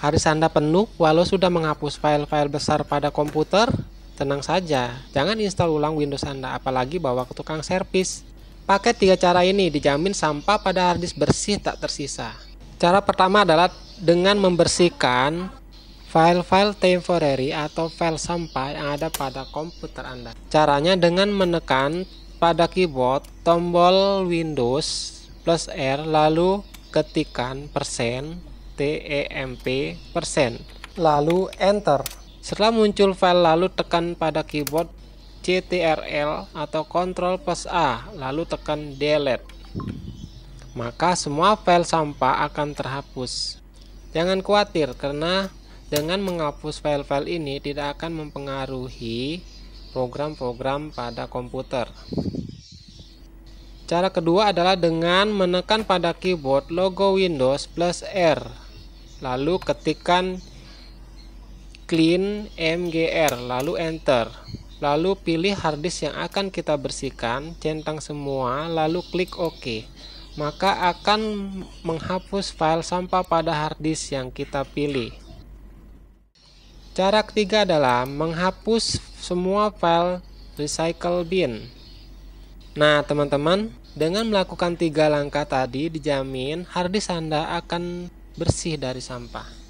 Harus Anda penuh walau sudah menghapus file-file besar pada komputer? Tenang saja, jangan install ulang Windows Anda apalagi bawa ke tukang servis. Pakai tiga cara ini dijamin sampah pada harddisk bersih tak tersisa. Cara pertama adalah dengan membersihkan file-file temporary atau file sampah yang ada pada komputer Anda. Caranya dengan menekan pada keyboard tombol Windows plus R lalu ketikan persen temp% persen. Lalu Enter. Setelah muncul file lalu tekan pada keyboard CTRL atau Ctrl plus A lalu tekan Delete. Maka semua file sampah akan terhapus. Jangan khawatir karena dengan menghapus file-file ini tidak akan mempengaruhi program-program pada komputer. Cara kedua adalah dengan menekan pada keyboard logo Windows plus R lalu ketikkan clean mgr lalu enter lalu pilih harddisk yang akan kita bersihkan centang semua lalu klik ok maka akan menghapus file sampah pada harddisk yang kita pilih cara ketiga adalah menghapus semua file recycle bin nah teman-teman dengan melakukan tiga langkah tadi dijamin harddisk Anda akan bersih dari sampah.